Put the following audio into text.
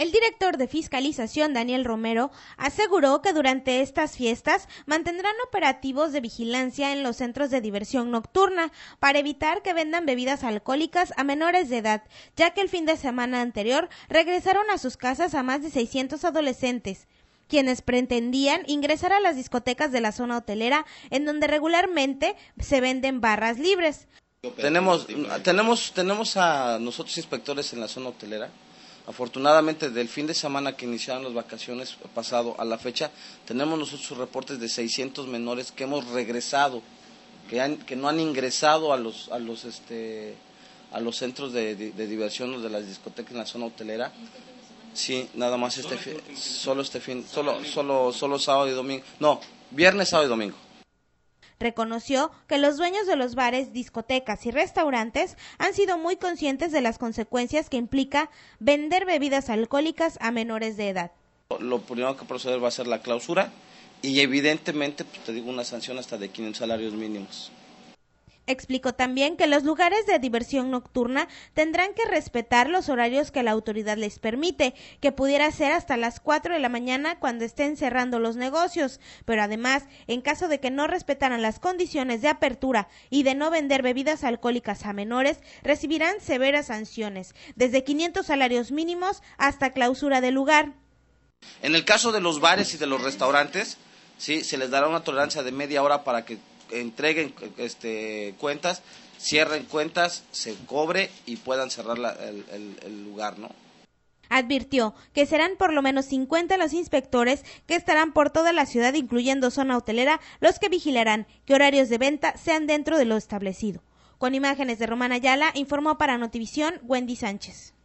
El director de fiscalización, Daniel Romero, aseguró que durante estas fiestas mantendrán operativos de vigilancia en los centros de diversión nocturna para evitar que vendan bebidas alcohólicas a menores de edad, ya que el fin de semana anterior regresaron a sus casas a más de 600 adolescentes quienes pretendían ingresar a las discotecas de la zona hotelera, en donde regularmente se venden barras libres. Tenemos, tenemos, tenemos a nosotros inspectores en la zona hotelera, Afortunadamente, del fin de semana que iniciaron las vacaciones pasado a la fecha, tenemos nosotros reportes de 600 menores que hemos regresado, que, han, que no han ingresado a los, a los, este, a los centros de, diversión o de las discotecas en la zona hotelera. Sí, nada más este, solo este fin, solo, solo, solo sábado y domingo. No, viernes, sábado y domingo. Reconoció que los dueños de los bares, discotecas y restaurantes han sido muy conscientes de las consecuencias que implica vender bebidas alcohólicas a menores de edad. Lo primero que proceder va a ser la clausura y evidentemente, pues, te digo, una sanción hasta de 500 salarios mínimos. Explicó también que los lugares de diversión nocturna tendrán que respetar los horarios que la autoridad les permite, que pudiera ser hasta las 4 de la mañana cuando estén cerrando los negocios, pero además, en caso de que no respetaran las condiciones de apertura y de no vender bebidas alcohólicas a menores, recibirán severas sanciones, desde 500 salarios mínimos hasta clausura del lugar. En el caso de los bares y de los restaurantes, sí, se les dará una tolerancia de media hora para que entreguen este, cuentas, cierren cuentas, se cobre y puedan cerrar el, lugar, ¿no? Advirtió que serán por lo menos 50 los inspectores que estarán por toda la ciudad, incluyendo zona hotelera, los que vigilarán que horarios de venta sean dentro de lo establecido. Con imágenes de Romana Ayala, informó para Notivisión Wendy Sánchez.